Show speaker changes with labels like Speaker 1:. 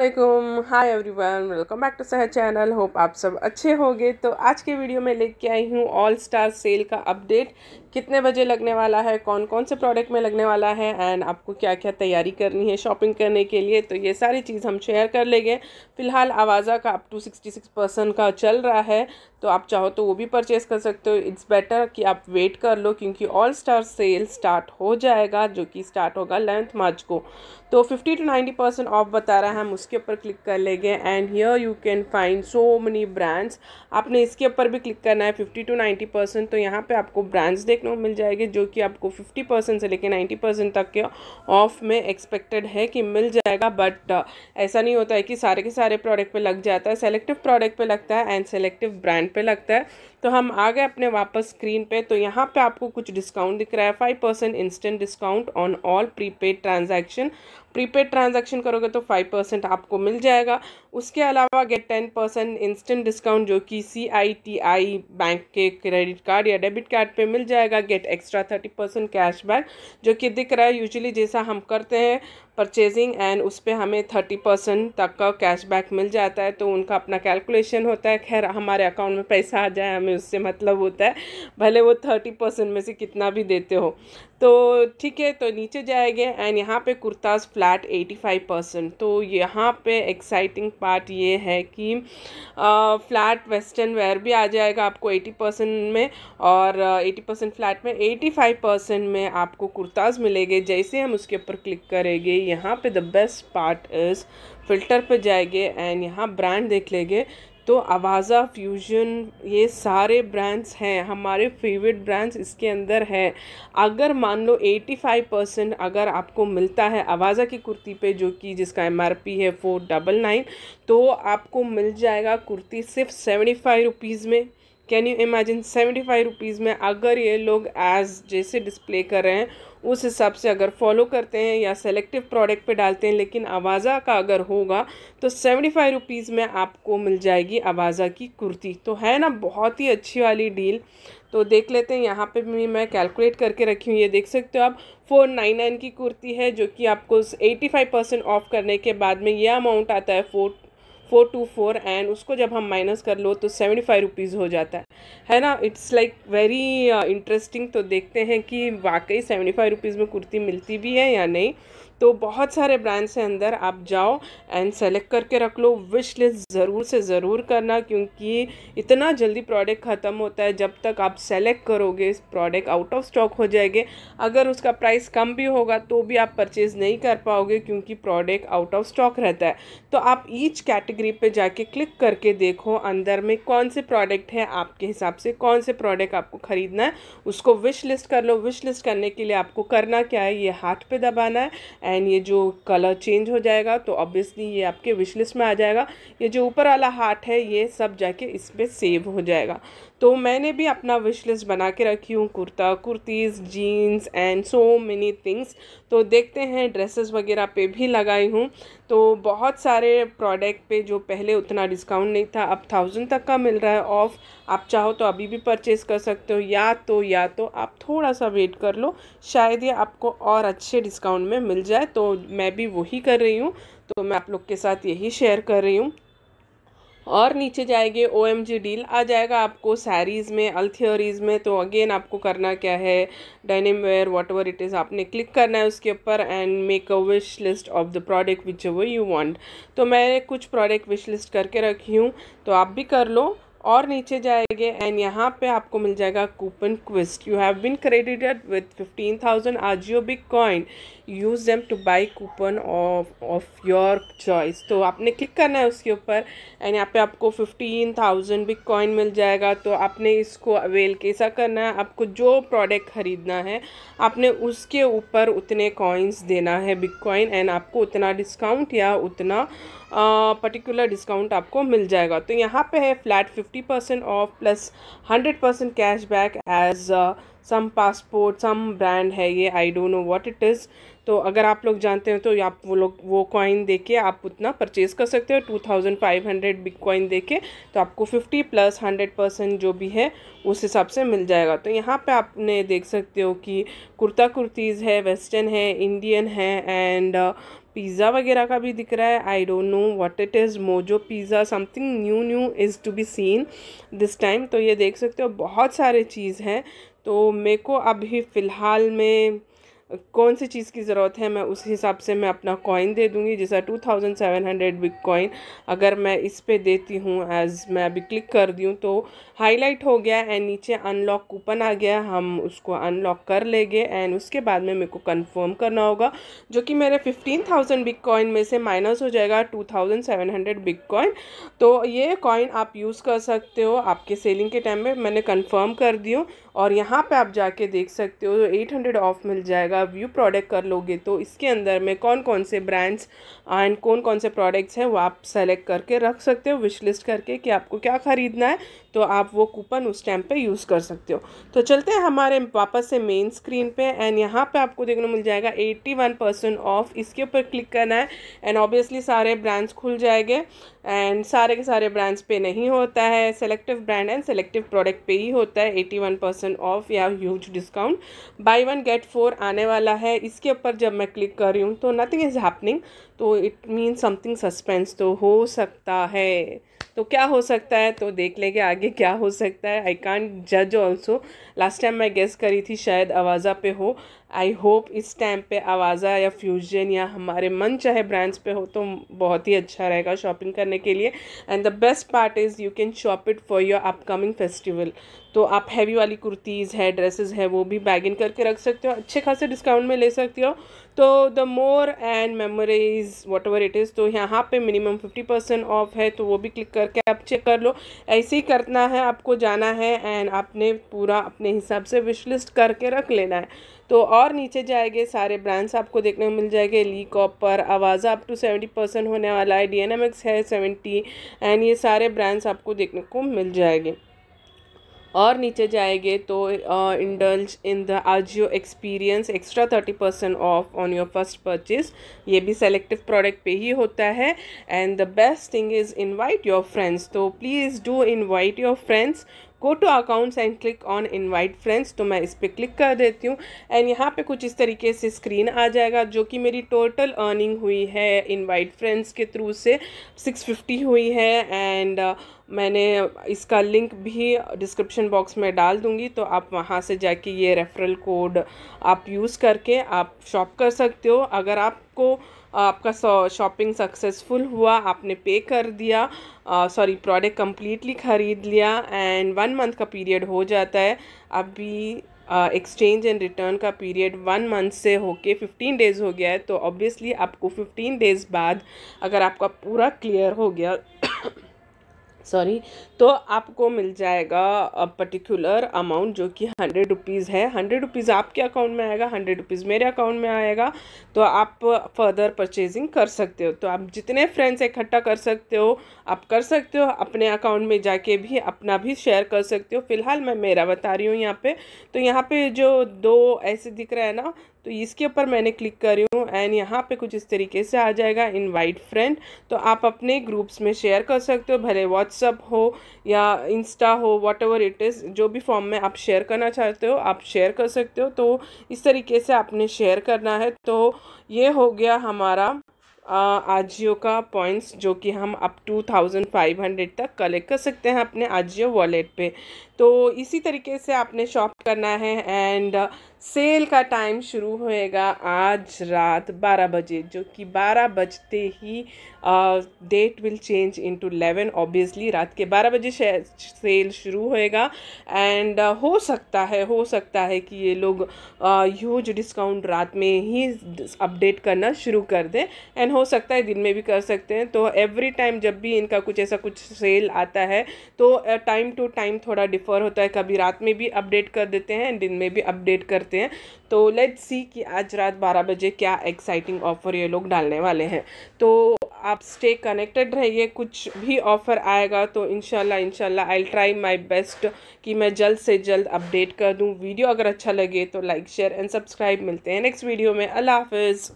Speaker 1: वालेकुम hi everyone welcome back to Sahar channel hope आप सब अच्छे होंगे तो आज के वीडियो में लेके आई हूँ ऑल स्टार सेल का अपडेट कितने बजे लगने वाला है कौन कौन से प्रोडक्ट में लगने वाला है एंड आपको क्या क्या तैयारी करनी है शॉपिंग करने के लिए तो ये सारी चीज़ हम शेयर कर लेंगे फ़िलहाल आवाज़ा का up to sixty six percent का चल रहा है तो आप चाहो तो वो भी परचेज़ कर सकते हो इट्स बेटर कि आप वेट कर लो क्योंकि ऑल स्टार सेल स्टार्ट हो जाएगा जो कि स्टार्ट होगा लेंथ मार्च को तो fifty to ninety percent off बता रहा है इसके ऊपर क्लिक कर लेंगे and here you can find so many brands आपने इसके ऊपर भी क्लिक करना है फिफ्टी टू नाइन्टी परसेंट तो यहाँ पे आपको ब्रांड्स देखने को मिल जाएगी जो कि आपको फिफ्टी परसेंट से लेकर नाइन्टी परसेंट तक के ऑफ में एक्सपेक्टेड है कि मिल जाएगा बट uh, ऐसा नहीं होता है कि सारे के सारे प्रोडक्ट पर लग जाता है सेलेक्टिव प्रोडक्ट पर लगता है एंड सेलेक्टिव ब्रांड पर लगता है तो हम आ गए अपने वापस स्क्रीन पे तो यहाँ पे आपको कुछ डिस्काउंट दिख रहा है five percent instant discount on all prepaid transaction prepaid transaction करोगे तो फाइव परसेंट आपको मिल जाएगा उसके अलावा get ten percent instant discount जो कि C I T I bank के क्रेडिट कार्ड या डेबिट कार्ड पर मिल जाएगा get extra thirty percent cashback जो कि दिख रहा है यूजली जैसा हम करते हैं परचेजिंग एंड उस पर हमें थर्टी परसेंट तक का कैशबैक मिल जाता है तो उनका अपना कैलकुलेशन होता है खैर हमारे अकाउंट में पैसा आ जाए हमें उससे मतलब होता है भले वो थर्टी परसेंट में से कितना भी देते हो तो ठीक है तो नीचे जाएंगे एंड यहाँ पे कुर्ताज़ फ्लैट 85 परसेंट तो यहाँ पे एक्साइटिंग पार्ट ये है कि फ्लैट वेस्टर्न वेयर भी आ जाएगा आपको 80 परसेंट में और 80 परसेंट फ्लैट में 85 परसेंट में आपको कुर्ताज़ मिलेंगे जैसे हम उसके ऊपर क्लिक करेंगे यहाँ पे the best part is filter पे जाएंगे एंड यहाँ ब्रांड देख लेंगे तो आवाज़ा फ्यूजन ये सारे ब्रांड्स हैं हमारे फेवरेट ब्रांड्स इसके अंदर है अगर मान लो 85 परसेंट अगर आपको मिलता है आवाज़ा की कुर्ती पे जो कि जिसका एम है फोर डबल नाइन तो आपको मिल जाएगा कुर्ती सिर्फ सेवेंटी फाइव रुपीज़ में can you imagine seventy five rupees में अगर ये लोग एज जैसे डिस्प्ले कर रहे हैं उस हिसाब से अगर फॉलो करते हैं या सेलेक्टिव प्रोडक्ट पे डालते हैं लेकिन आवाज़ा का अगर होगा तो सेवेंटी फाइव रुपीज़ में आपको मिल जाएगी आवाज़ा की कुर्ती तो है ना बहुत ही अच्छी वाली डील तो देख लेते हैं यहाँ पे भी मैं कैलकुलेट करके रखी हूँ ये देख सकते हो आप फोर नाइन नाइन की कुर्ती है जो कि आपको एटी फाइव परसेंट ऑफ करने के बाद में ये अमाउंट आता है four four two four and उसको जब हम माइनस कर लो तो सेवेंटी फाइव रुपीज़ हो जाता है है ना इट्स लाइक वेरी इंटरेस्टिंग तो देखते हैं कि वाकई सेवेंटी फाइव रुपीज़ में कुर्ती मिलती भी है या नहीं तो बहुत सारे ब्रांड्स से अंदर आप जाओ एंड सेलेक्ट करके रख लो विश लिस्ट ज़रूर से ज़रूर करना क्योंकि इतना जल्दी प्रोडक्ट ख़त्म होता है जब तक आप सेलेक्ट करोगे प्रोडक्ट आउट ऑफ स्टॉक हो जाएंगे अगर उसका प्राइस कम भी होगा तो भी आप परचेज़ नहीं कर पाओगे क्योंकि प्रोडक्ट आउट ऑफ स्टॉक रहता है तो आप ईच कैटेगरी पर जाके क्लिक करके देखो अंदर में कौन से प्रोडक्ट हैं आपके हिसाब से कौन से प्रोडक्ट आपको ख़रीदना है उसको विश लिस्ट कर लो विश लिस्ट करने के लिए आपको करना क्या है ये हाथ पे दबाना है एंड ये जो कलर चेंज हो जाएगा तो ऑब्वियसली ये आपके विशलिस्ट में आ जाएगा ये जो ऊपर वाला हार्ट है ये सब जाके इस पर सेव हो जाएगा तो मैंने भी अपना विश लिस्ट बना के रखी हूँ kurta kurtis jeans and so many things तो देखते हैं ड्रेसेस वगैरह पे भी लगाई हूँ तो बहुत सारे प्रोडक्ट पे जो पहले उतना डिस्काउंट नहीं था अब थाउजेंड तक का मिल रहा है ऑफ़ आप चाहो तो अभी भी परचेज़ कर सकते हो या तो या तो आप थोड़ा सा वेट कर लो शायद ये आपको और अच्छे डिस्काउंट में मिल जाए तो मैं भी वही कर रही हूँ तो मैं आप लोग के साथ यही शेयर कर रही हूँ और नीचे जाएंगे ओ एम जी डील आ जाएगा आपको सैरीज़ में अल थ्योरीज़ में तो अगेन आपको करना क्या है dining ware whatever it is आपने क्लिक करना है उसके ऊपर and make a wish list of the product which वो यू वांट तो मैं कुछ प्रोडक्ट विश लिस्ट करके रखी हूँ तो आप भी कर लो और नीचे जाएंगे एंड यहाँ पे आपको मिल जाएगा कूपन क्विस्ट you have been credited with fifteen thousand AJIO big coin use them to buy coupon off of your choice तो आपने क्लिक करना है उसके ऊपर एंड यहाँ पे आपको फिफ्टीन थाउजेंड बिग कॉइन मिल जाएगा तो आपने इसको अवेल कैसा करना है आपको जो प्रोडक्ट ख़रीदना है आपने उसके ऊपर उतने कॉइन्स देना है बिग कॉइन एंड आपको उतना डिस्काउंट या उतना पर्टिकुलर डिस्काउंट आपको मिल जाएगा तो यहाँ पे है flat fifty percent off plus hundred percent cash back as some passport some brand है ये I don't know what it is तो अगर आप लोग जानते हो तो आप वो लोग वो कॉइन दे के आप उतना परचेज़ कर सकते हो two thousand five hundred big coin दे के तो आपको फिफ्टी प्लस हंड्रेड परसेंट जो भी है उस हिसाब से मिल जाएगा तो यहाँ पे आपने देख सकते हो कि कुर्ता कुर्तीज़ है वेस्टर्न है इंडियन है एंड पिज़्ज़ा uh, वगैरह का भी दिख रहा है I don't know what it is Mojo pizza something new new is to be seen this time तो ये देख सकते हो बहुत सारे चीज़ हैं तो मेरे को अभी फ़िलहाल में कौन सी चीज़ की ज़रूरत है मैं उस हिसाब से मैं अपना कॉइन दे दूँगी जैसा two thousand seven hundred big coin अगर मैं इस पर देती हूँ एज़ मैं अभी क्लिक कर दी हूँ तो हाईलाइट हो गया एंड नीचे अनलॉक कूपन आ गया हम उसको अनलॉक कर लेंगे एंड उसके बाद में मेरे को कंफर्म करना होगा जो कि मेरे फिफ्टीन थाउजेंड बिग कॉइन में से माइनस हो जाएगा two thousand seven hundred big coin तो ये कॉइन आप यूज़ कर सकते हो आपके सेलिंग के टाइम में मैंने कन्फर्म कर दी हूँ और यहाँ पे आप जाके देख सकते हो एट हंड्रेड ऑफ मिल जाएगा व्यू प्रोडक्ट कर लोगे तो इसके अंदर में कौन कौन से ब्रांड्स एंड कौन कौन से प्रोडक्ट्स हैं वो आप सेलेक्ट करके रख सकते हो विश लिस्ट करके कि आपको क्या ख़रीदना है तो आप वो कूपन उस टाइम पर यूज़ कर सकते हो तो चलते हैं हमारे वापस से मेन स्क्रीन पर एंड यहाँ पर आपको देखने मिल जाएगा एट्टी ऑफ इसके ऊपर क्लिक करना है एंड ऑब्वियसली सारे ब्रांड्स खुल जाएंगे एंड सारे के सारे ब्रांड्स पे नहीं होता है selective brand and selective product पे ही होता है एटी वन परसेंट ऑफ या huge discount buy one get four आने वाला है इसके ऊपर जब मैं क्लिक कर रही हूँ तो नथिंग इज़ हैपनिंग तो इट मीन समथिंग सस्पेंस तो हो सकता है तो क्या हो सकता है तो देख लेंगे आगे क्या हो सकता है आई कान जज ऑल्सो लास्ट टाइम मैं गेस करी थी शायद आवाज़ा पे हो आई होप इस टाइम पे आवाज़ा या फ्यूजन या हमारे मन चाहे ब्रांड्स पे हो तो बहुत ही अच्छा रहेगा शॉपिंग करने के लिए and the best part is you can shop it for your upcoming festival तो आप हैवी वाली कुर्तीज़ है ड्रेसेस है वो भी बैग इन करके रख सकते हो अच्छे खासे डिस्काउंट में ले सकते हो तो the more and memories whatever it is तो यहाँ पे मिनिमम फिफ्टी परसेंट ऑफ है तो वो भी क्लिक करके आप चेक कर लो ऐसे ही करना है आपको जाना है एंड आपने पूरा अपने हिसाब से विश लिस्ट करके रख लेना है तो और नीचे जाएंगे सारे ब्रांड्स आपको देखने को मिल जाएंगे ली कॉपर आवाज़ा अप टू सेवेंटी परसेंट होने वाला है डी है सेवेंटी एंड ये सारे ब्रांड्स आपको देखने को मिल जाएंगे और नीचे जाएंगे तो indulge in the Ajio experience extra thirty percent off on your first purchase ये भी सेलेक्टिव प्रोडक्ट पे ही होता है and the best thing is invite your friends तो please do invite your friends go to accounts and click on invite friends तो मैं इस पर क्लिक कर देती हूँ एंड यहाँ पे कुछ इस तरीके से स्क्रीन आ जाएगा जो कि मेरी टोटल अर्निंग हुई है इनवाइट फ्रेंड्स के थ्रू से 650 हुई है एंड uh, मैंने इसका लिंक भी डिस्क्रिप्शन बॉक्स में डाल दूँगी तो आप वहाँ से जाके ये रेफरल कोड आप यूज़ करके आप शॉप कर सकते हो अगर आपको आपका शॉपिंग सक्सेसफुल हुआ आपने पे कर दिया सॉरी प्रोडक्ट कम्प्लीटली ख़रीद लिया एंड वन मंथ का पीरियड हो जाता है अभी एक्सचेंज एंड रिटर्न का पीरियड वन मंथ से होके फिफ्टीन डेज़ हो गया है तो ऑब्वियसली आपको फिफ्टीन डेज़ बाद अगर आपका पूरा क्लियर हो गया सॉरी तो आपको मिल जाएगा पर्टिकुलर अमाउंट जो कि हंड्रेड रुपीज़ है हंड्रेड रुपीज़ आपके अकाउंट में आएगा हंड्रेड रुपीज़ मेरे अकाउंट में आएगा तो आप फर्दर परचेजिंग कर सकते हो तो आप जितने फ्रेंड्स इकट्ठा कर सकते हो आप कर सकते हो अपने अकाउंट में जाके भी अपना भी शेयर कर सकते हो फिलहाल मैं मेरा बता रही हूँ यहाँ पर तो यहाँ पर जो दो ऐसे दिख रहा है ना तो इसके ऊपर मैंने क्लिक करी हूँ एंड यहाँ पे कुछ इस तरीके से आ जाएगा इनवाइट फ्रेंड तो आप अपने ग्रुप्स में शेयर कर सकते हो भले व्हाट्सअप हो या इंस्टा हो वॉट इट इज़ जो भी फॉर्म में आप शेयर करना चाहते हो आप शेयर कर सकते हो तो इस तरीके से आपने शेयर करना है तो ये हो गया हमारा आजियो का पॉइंट्स जो कि हम up to thousand five hundred तक कलेक्ट कर सकते हैं अपने आजियो वॉलेट पे तो इसी तरीके से आपने शॉप करना है एंड सेल का टाइम शुरू होएगा आज रात बारह बजे जो कि बारह बजते ही date will change into eleven obviously रात के बारह बजे सेल शुरू होएगा एंड uh, हो सकता है हो सकता है कि ये लोग ह्यूज uh, डिस्काउंट रात में ही अपडेट करना शुरू कर दें एंड हो सकता है दिन में भी कर सकते हैं तो एवरी टाइम जब भी इनका कुछ ऐसा कुछ सेल आता है तो टाइम टू टाइम थोड़ा डिफर होता है कभी रात में भी अपडेट कर देते हैं दिन में भी अपडेट करते हैं तो लेट्स सी कि आज रात बारह बजे क्या एक्साइटिंग ऑफ़र ये लोग डालने वाले हैं तो आप स्टे कनेक्टेड रहिए कुछ भी ऑफ़र आएगा तो इनशाला इनशाला आई ट्राई माई बेस्ट कि मैं जल्द से जल्द अपडेट कर दूँ वीडियो अगर अच्छा लगे तो लाइक शेयर एंड सब्सक्राइब मिलते हैं नेक्स्ट वीडियो में अल्लाह हाफिज़